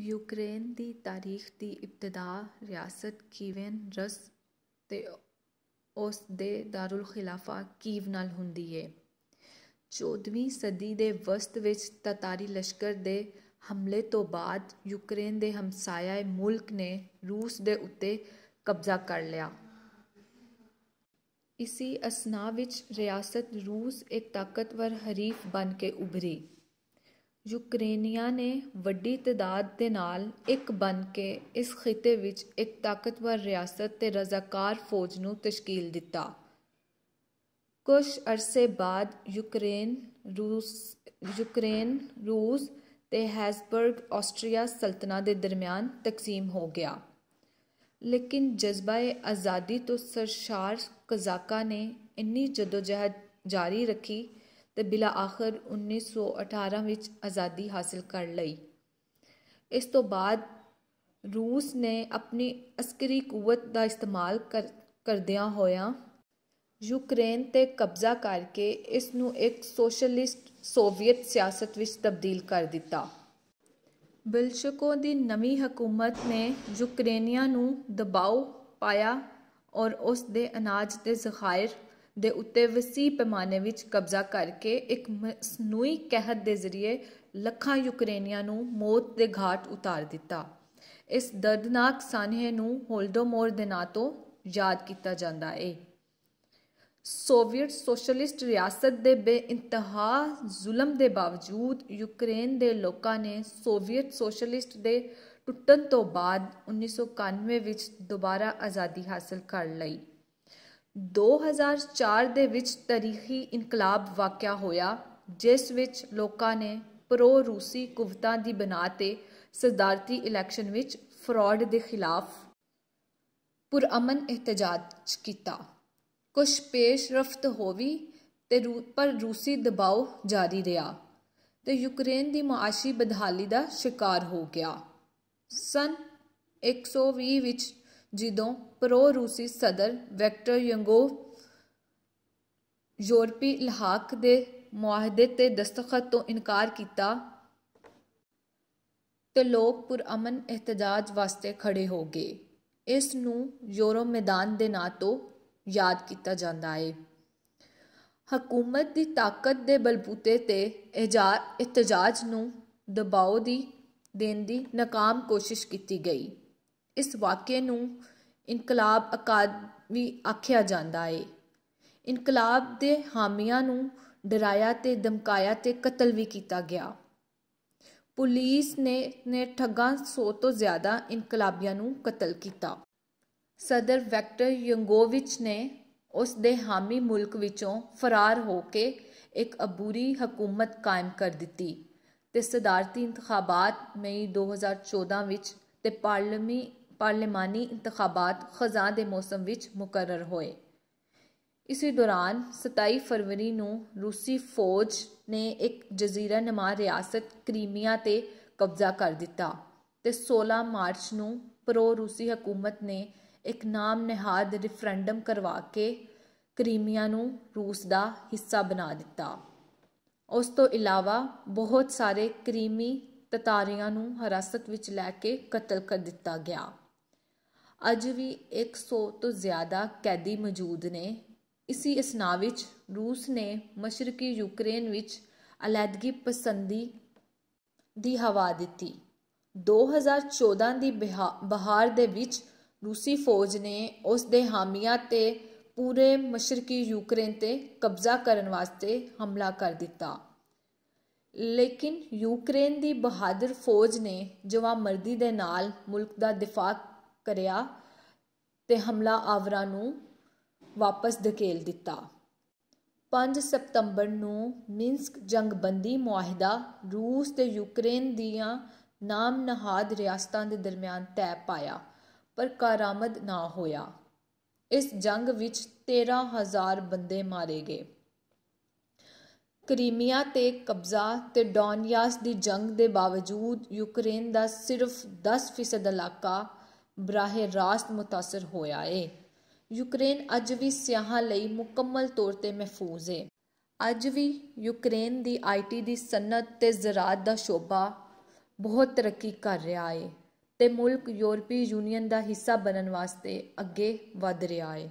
Ukraine ਦੀ ਤਾਰੀਖ਼ ਦੀ ਇਬਤਦਾ ਰਿਆਸਤ ਕੀਵਨ ਰਸ ਤੇ ਉਸ ਦੇ ਦਾਰੁਲ ਖਿਲਾਫਾ ਕੀਵ ਨਾਲ ਹੁੰਦੀ ਹੈ 14ਵੀਂ ਸਦੀ ਦੇ ਵਸਤ ਵਿੱਚ ਤਤਾਰੀ ਲਸ਼ਕਰ ਦੇ ਹਮਲੇ ਤੋਂ ਬਾਅਦ ਯੂਕਰੇਨ ਦੇ ਹਮਸਾਇਆ ਮੁਲਕ ਨੇ ਰੂਸ ਦੇ ਉੱਤੇ ਕਬਜ਼ਾ ਕਰ ਲਿਆ ਇਸੀ ਅਸਨਾ ਵਿੱਚ ਰਿਆਸਤ ਰੂਸ ਇੱਕ ਤਾਕਤਵਰ ਹਰੀਫ ਬਣ ਕੇ ਉਭਰੀ ਯੂਕਰੇਨੀਆ ਨੇ ਵੱਡੀ ਤਦਾਦ ਦੇ ਨਾਲ ਇੱਕ ਬਣ ਕੇ ਇਸ ਖਿੱਤੇ ਵਿੱਚ ਇੱਕ ਤਾਕਤਵਰ ਰਿਆਸਤ ਤੇ ਰਜ਼ਾਕਾਰ ਫੌਜ ਨੂੰ ਤਸ਼ਕੀਲ ਦਿੱਤਾ ਕੁਝ ਅਰਸੇ ਬਾਅਦ ਯੂਕਰੇਨ ਰੂਸ ਯੂਕਰੇਨ ਰੂਸ ਤੇ ਹੈਸਬਰਗ ਆਸਟਰੀਆ ਸਲਤਨਾ ਦੇ ਦਰਮਿਆਨ ਤਕਸੀਮ ਹੋ ਗਿਆ ਲੇਕਿਨ ਜਜ਼ਬਾਏ ਆਜ਼ਾਦੀ ਤੋਂ ਸਰਸ਼ਾਰ ਕਜ਼ਾਕਾ ਨੇ ਇੰਨੀ ਜਦੋਜਹਿਦ ਜਾਰੀ ਰੱਖੀ ਤੇ ਬਿਲਾ ਆਖਰ 1918 ਵਿੱਚ ਆਜ਼ਾਦੀ ਹਾਸਲ ਕਰ ਲਈ ਇਸ ਤੋਂ ਬਾਅਦ ਰੂਸ ਨੇ ਆਪਣੀ ਅਸਕਰੀ ਕੂਵਤ ਦਾ ਇਸਤੇਮਾਲ ਕਰਦਿਆਂ ਹੋਇਆਂ ਯੂਕਰੇਨ ਤੇ ਕਬਜ਼ਾ ਕਰਕੇ ਇਸ ਨੂੰ ਇੱਕ ਸੋਸ਼ਲਿਸਟ ਸੋਵੀਅਤ ਸਿਆਸਤ ਵਿੱਚ ਤਬਦੀਲ ਕਰ ਦਿੱਤਾ ਬਿਲਸ਼ਕੋ ਦੀ ਨਵੀਂ ਹਕੂਮਤ ਨੇ ਯੂਕਰੇਨੀਆਂ ਨੂੰ ਦਬਾਅ ਪਾਇਆ ਔਰ ਉਸ ਦੇ ਅਨਾਜ ਤੇ ਜ਼ਖਾਇਰ ਦੇ ਉੱਤੇ ਵਸੀ ਪੈਮਾਨੇ ਵਿੱਚ ਕਬਜ਼ਾ ਕਰਕੇ ਇੱਕ ਸਨੂਈ ਕਹਿਤ ਦੇ ਜ਼ਰੀਏ ਲੱਖਾਂ ਯੂਕਰੇਨੀਆਂ ਨੂੰ ਮੌਤ ਦੇ ਘਾਟ ਉਤਾਰ ਦਿੱਤਾ ਇਸ ਦਰਦਨਾਕ ਸਾਨਹੇ ਨੂੰ ਹੋਲਡੋਮੋਰ ਦੇ ਨਾਂ ਤੋਂ ਯਾਦ ਕੀਤਾ ਜਾਂਦਾ ਹੈ ਸੋਵੀਅਤ ਸੋਸ਼ਲਿਸਟ ਰਿਆਸਤ ਦੇ ਬੇਇੰਤਹਾ ਜ਼ੁਲਮ ਦੇ ਬਾਵਜੂਦ ਯੂਕਰੇਨ ਦੇ ਲੋਕਾਂ ਨੇ ਸੋਵੀਅਤ ਸੋਸ਼ਲਿਸਟ ਦੇ ਟੁੱਟਣ ਤੋਂ ਬਾਅਦ 1991 ਵਿੱਚ ਦੁਬਾਰਾ ਆਜ਼ਾਦੀ ਹਾਸਲ ਕਰ ਲਈ 2004 ਦੇ ਵਿੱਚ ਤਾਰੀਖੀ ਇਨਕਲਾਬ ਵਾਕਿਆ ਹੋਇਆ ਜਿਸ ਵਿੱਚ ਲੋਕਾਂ ਨੇ ਪ੍ਰੋ ਰੂਸੀ ਕੁਵਤਾ ਦੀ ਬਣਾ ਤੇ ਸਰਦਾਰਤੀ ਇਲੈਕਸ਼ਨ ਵਿੱਚ ਫਰਾਡ ਦੇ ਖਿਲਾਫ ਅਮਨ ਇhtਜਾਜ ਕੀਤਾ ਕੁਝ ਪੇਸ਼ਰਫਤ ਹੋਵੀ ਤੇ ਪਰ ਰੂਸੀ ਦਬਾਅ ਜਾਰੀ ਰਿਹਾ ਤੇ ਯੂਕਰੇਨ ਦੀ ਮਾਸ਼ੀ ਬਦਹਾਲੀ ਦਾ ਸ਼ਿਕਾਰ ਹੋ ਗਿਆ ਸਨ 120 ਵਿੱਚ ਜਦੋਂ ਪ੍ਰੋ-ਰੂਸੀ ਸਦਰ ਵੈਕਟਰ ਯੰਗੋਵ ਯੂਰਪੀ ਲਹਾਕ ਦੇ ਮੁਆਹਦੇ ਤੇ ਦਸਤਖਤ ਤੋਂ ਇਨਕਾਰ ਕੀਤਾ ਤੇ ਲੋਕ ਅਮਨ ਇhtਜਾਜ ਵਾਸਤੇ ਖੜੇ ਹੋ ਗਏ ਇਸ ਨੂੰ ਯੂਰੋ ਮੈਦਾਨ ਦੇ ਨਾਂ ਤੋਂ ਯਾਦ ਕੀਤਾ ਜਾਂਦਾ ਹੈ ਹਕੂਮਤ ਦੀ ਤਾਕਤ ਦੇ ਬਲਬੂਤੇ ਤੇ ਇਤਜਾਜ ਨੂੰ ਦਬਾਅ ਦੀ ਦੇਣ ਦੀ ਨਾਕਾਮ ਕੋਸ਼ਿਸ਼ ਕੀਤੀ ਗਈ ਇਸ ਵਾਕਏ ਨੂੰ ਇਨਕਲਾਬ ਅਕਾਦਮੀ ਆਖਿਆ ਜਾਂਦਾ ਏ ਇਨਕਲਾਬ ਦੇ ਹਾਮੀਆਂ ਨੂੰ ਡਰਾਇਆ ਤੇ ਧਮਕਾਇਆ ਤੇ ਕਤਲ ਵੀ ਕੀਤਾ ਗਿਆ ਪੁਲਿਸ ਨੇ ਨੇ ਠੱਗਾਂ 100 ਤੋਂ ਜ਼ਿਆਦਾ ਇਨਕਲਾਬੀਆਂ ਨੂੰ ਕਤਲ ਕੀਤਾ ਸਦਰ ਵੈਕਟਰ ਯੰਗੋਵਿਚ ਨੇ ਉਸ ਦੇ ਹਾਮੀ ਮੁਲਕ ਵਿੱਚੋਂ ਫਰਾਰ ਹੋ ਕੇ ਇੱਕ ਅਬੂਰੀ ਹਕੂਮਤ ਕਾਇਮ ਕਰ ਦਿੱਤੀ ਤੇ ਸਦਾਰਤੀ ਇੰਤਖਾਬਾਤ ਮਈ 2014 ਵਿੱਚ ਤੇ ਪਾਰਲੀਮੈਂਟ ਪਾਰਲੀਮਾਨੀ ਇੰਤਖਾਬਾਤ ਖਜ਼ਾਂ ਦੇ ਮੌਸਮ ਵਿੱਚ ਮੁਕਰਰ ਹੋਏ ਇਸੇ ਦੌਰਾਨ 27 ਫਰਵਰੀ ਨੂੰ ਰੂਸੀ ਫੌਜ ਨੇ ਇੱਕ ਜਜ਼ੀਰਾ ਨਮਾ ਰਿਆਸਤ ਕ੍ਰੀਮੀਆ ਤੇ ਕਬਜ਼ਾ ਕਰ ਦਿੱਤਾ ਤੇ 16 ਮਾਰਚ ਨੂੰ ਪ੍ਰੋ ਰੂਸੀ ਹਕੂਮਤ ਨੇ ਇੱਕ ਨਾਮ ਨਿਹਾਦ ਰਿਫਰੈਂਡਮ ਕਰਵਾ ਕੇ ਕ੍ਰੀਮੀਆ ਨੂੰ ਰੂਸ ਦਾ ਹਿੱਸਾ ਬਣਾ ਦਿੱਤਾ ਉਸ ਤੋਂ ਇਲਾਵਾ ਬਹੁਤ ਸਾਰੇ ਕ੍ਰੀਮੀ ਤਤਾਰੀਆਂ ਨੂੰ ਹਰਾਸਤ ਵਿੱਚ ਲੈ ਕੇ ਕਤਲ ਕਰ ਦਿੱਤਾ ਗਿਆ ਅੱਜ ਵੀ 100 ਤੋਂ ਜ਼ਿਆਦਾ ਕੈਦੀ ਮੌਜੂਦ ਨੇ ਇਸੀ ਅਸਨਾ ਵਿੱਚ ਰੂਸ ਨੇ ਮਸ਼ਰਕੀ ਯੂਕਰੇਨ ਵਿੱਚ ਅਲੈਦਗੀ ਪਸੰਦੀ ਦੀ ਹਵਾ ਦਿੱਤੀ 2014 ਦੀ ਬਹਾਰ ਦੇ ਵਿੱਚ ਰੂਸੀ ਫੌਜ ਨੇ ਉਸ ਦੇ ਹਾਮੀਆਂ ਤੇ ਪੂਰੇ ਮਸ਼ਰਕੀ ਯੂਕਰੇਨ ਤੇ ਕਬਜ਼ਾ ਕਰਨ ਵਾਸਤੇ ਹਮਲਾ ਕਰ ਦਿੱਤਾ ਲੇਕਿਨ ਯੂਕਰੇਨ ਦੀ ਬਹਾਦਰ ਫੌਜ ਨੇ ਮਰਦੀ ਦੇ ਨਾਲ ਮੁਲਕ ਦਾ ਦਿਫਾਅ ਕਰਿਆ ਤੇ ਹਮਲਾ ਆਵਰਾ ਨੂੰ ਵਾਪਸ ਧਕੇਲ ਦਿੱਤਾ 5 ਸਤੰਬਰ ਨੂੰ ਮਿੰਸਕ ਜੰਗਬੰਦੀ ਮੁਆਹਿਦਾ ਰੂਸ ਤੇ ਯੂਕਰੇਨ ਦੀਆਂ ਨਾਮ ਨਹਾਦ ਰਿਆਸਤਾਂ ਦੇ ਦਰਮਿਆਨ ਤੈਅ ਪਾਇਆ ਪਰ ਕਾਰਾਮਦ ਨਾ ਹੋਇਆ ਇਸ ਜੰਗ ਵਿੱਚ 13000 ਬੰਦੇ ਮਾਰੇ ਗਏ ਕ੍ਰੀਮੀਆ ਤੇ ਕਬਜ਼ਾ ਤੇ ਡੋਨਿਆਸ ਦੀ ਜੰਗ ਦੇ ਬਾਵਜੂਦ ਯੂਕਰੇਨ ਦਾ ਸਿਰਫ 10% ਇਲਾਕਾ ਬਰਾਹ ਰਾਸਤ متاثر ਹੋਇਆ ਏ ਯੂਕਰੇਨ ਅੱਜ ਵੀ ਸਿਆਹਾਂ ਲਈ ਮੁਕੰਮਲ ਤੌਰ ਤੇ ਮਹਿਫੂਜ਼ ਏ ਅੱਜ ਵੀ ਯੂਕਰੇਨ ਦੀ ਆਈਟੀ ਦੀ ਸਨਅਤ ਤੇ ਜ਼ਰਾਤ ਦਾ ਸ਼ੋਭਾ ਬਹੁਤ ਤਰੱਕੀ ਕਰ ਰਿਹਾ ਏ ਤੇ ਮੁਲਕ ਯੂਰਪੀ ਯੂਨੀਅਨ ਦਾ ਹਿੱਸਾ ਬਣਨ ਵਾਸਤੇ ਅੱਗੇ ਵਧ ਰਿਹਾ ਏ